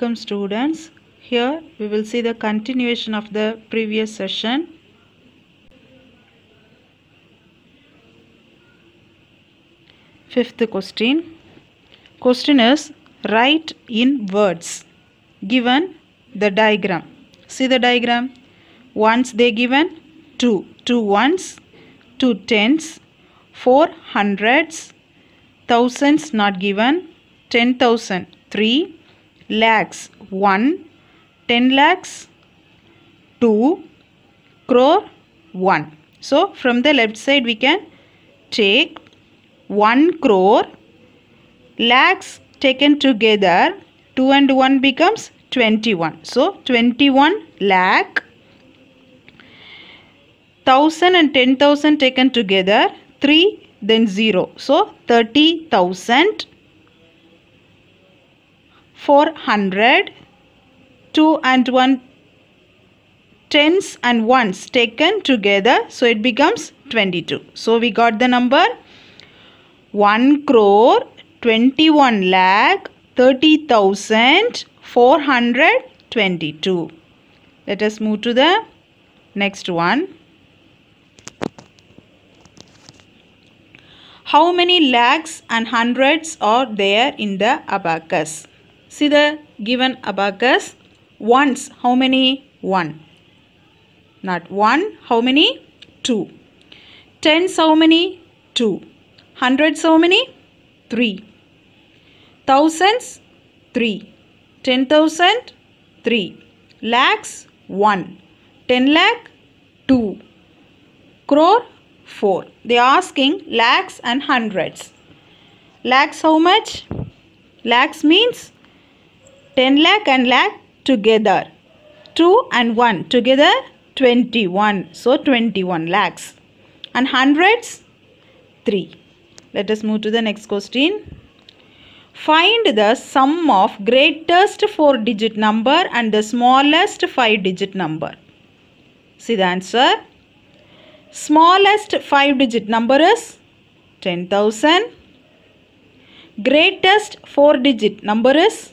Welcome students. Here we will see the continuation of the previous session. Fifth question. Question is write in words given the diagram. See the diagram. Once they given two. Two ones, two tens, four hundreds, thousands not given, ten thousand, three lakhs 1 10 lakhs 2 crore 1 so from the left side we can take 1 crore lakhs taken together 2 and 1 becomes 21 so 21 lakh 1000 and 10000 taken together 3 then 0 so 30000 400 2 and 1 tens and ones taken together so it becomes 22 so we got the number 1 crore 21 lakh thirty thousand four hundred twenty-two. let us move to the next one how many lakhs and hundreds are there in the abacus See the given abacus. Once, how many? 1. Not 1, how many? 2. Tens, how many? 2. Hundreds, how many? 3. Thousands, 3. Ten thousand, 3. Lakhs, 1. 10 lakh, 2. Crore, 4. They are asking lakhs and hundreds. Lakhs how much? Lakhs means 10 lakh and lakh together. 2 and 1 together 21. So 21 lakhs. And hundreds 3. Let us move to the next question. Find the sum of greatest 4 digit number and the smallest 5 digit number. See the answer. Smallest 5 digit number is 10,000. Greatest 4 digit number is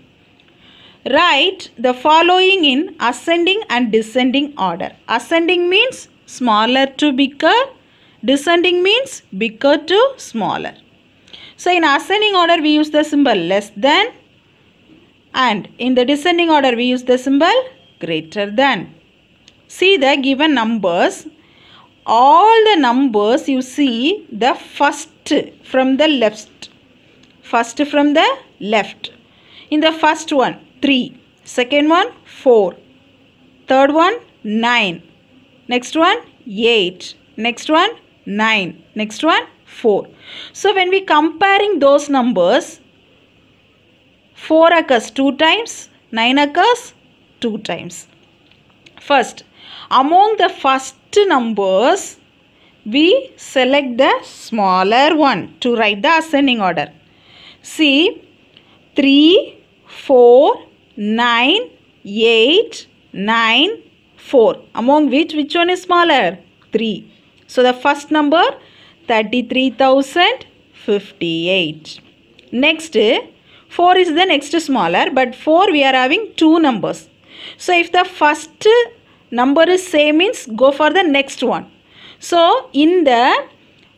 write the following in ascending and descending order. Ascending means smaller to bigger. Descending means bigger to smaller. So in ascending order we use the symbol less than and in the descending order we use the symbol greater than. See the given numbers. All the numbers you see the first from the left. First from the left. In the first one Three, second one 4. Third one 9. Next one 8. Next one 9. Next one 4. So when we comparing those numbers 4 occurs 2 times 9 occurs 2 times. First among the first numbers we select the smaller one to write the ascending order. See 3, 4, 9, 8, 9, 4. Among which, which one is smaller? 3. So, the first number 33,058. Next, 4 is the next smaller but 4 we are having 2 numbers. So, if the first number is same means go for the next one. So, in the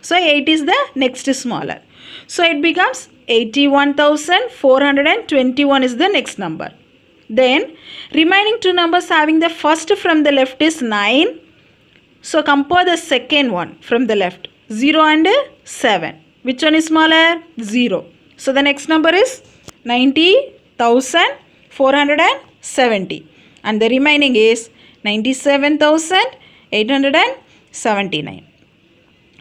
So 8 is the next smaller. So it becomes 81,421 is the next number. Then remaining two numbers having the first from the left is 9. So compare the second one from the left 0 and 7. Which one is smaller? 0. So the next number is 90,470 and the remaining is 97,879.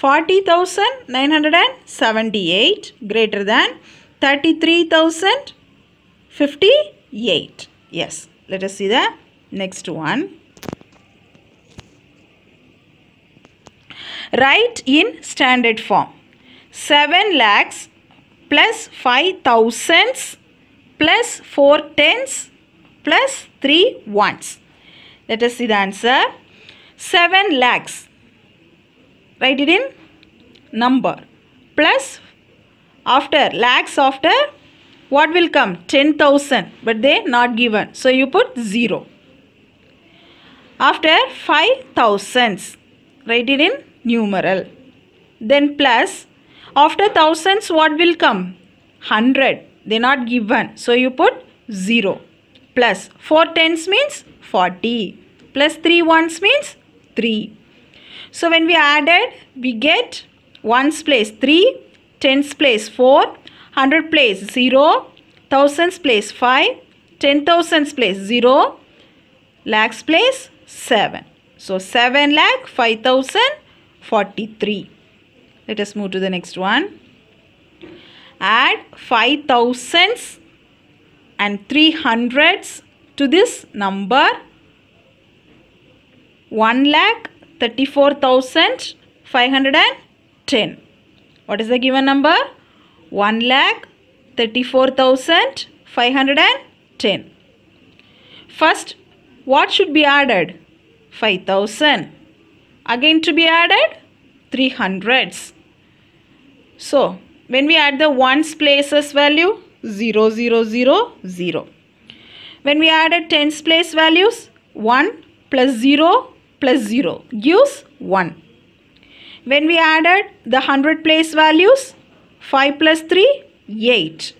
40,978 greater than 33,058. Yes, let us see the next one. Write in standard form. 7 lakhs plus 5 thousands plus 4 tens plus 3 ones. Let us see the answer. 7 lakhs write it in number plus after lakhs after what will come 10000 but they not given so you put 0 after 5000s write it in numeral then plus after thousands what will come 100 they not given so you put 0 plus 4 tens means 40 plus 3 ones means 3 so when we added, we get 1's place 3, 10's place 4, 100 place 0, 1000's place 5, 10,000's place 0, lakhs place 7. So 7 lakh 5043. Let us move to the next one. Add 5000's and 300's to this number 1 lakh 34,510. What is the given number? 1 lakh 34,510. First, what should be added? 5,000. Again to be added? 300s. So, when we add the ones places value, 0, 0, 0, 0. When we added tens place values, 1 plus 0 plus 0 gives 1. When we added the 100 place values, 5 plus 3, 8.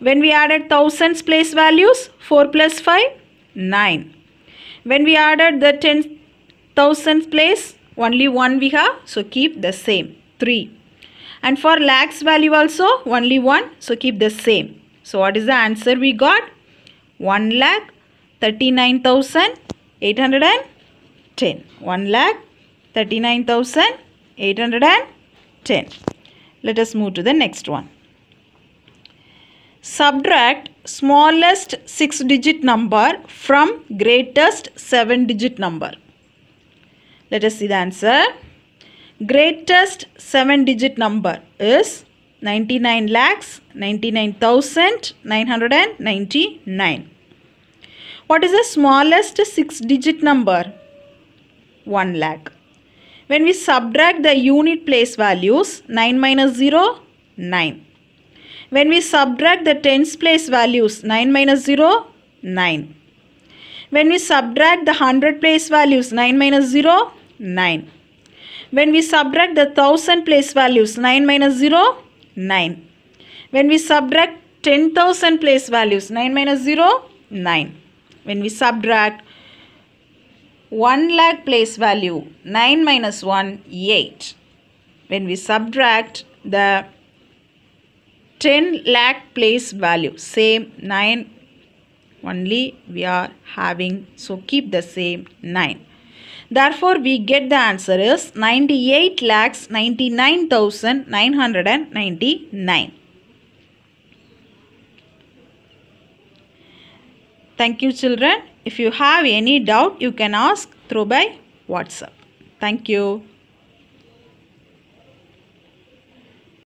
When we added thousands place values, 4 plus 5, 9. When we added the ten thousands place, only 1 we have, so keep the same, 3. And for lakhs value also, only 1, so keep the same. So what is the answer we got? 1 lakh 39,800 10 1 lakh 39,810 let us move to the next one subtract smallest six digit number from greatest seven digit number let us see the answer greatest seven digit number is 99 lakhs 99,999 what is the smallest six digit number 1 lakh. When we subtract the unit place values, 9 minus 0, 9. When we subtract the tens place values, 9 minus 0, 9. When we subtract the 100 place values, 9 minus 0, 9. When we subtract the 1000 place values, 9 minus 0, 9. When we subtract 10,000 place values, 9 minus 0, 9. When we subtract 1 lakh place value 9 minus 1 8 when we subtract the 10 lakh place value same 9 only we are having so keep the same 9 therefore we get the answer is 98 lakhs 99999 thank you children if you have any doubt, you can ask through by WhatsApp. Thank you.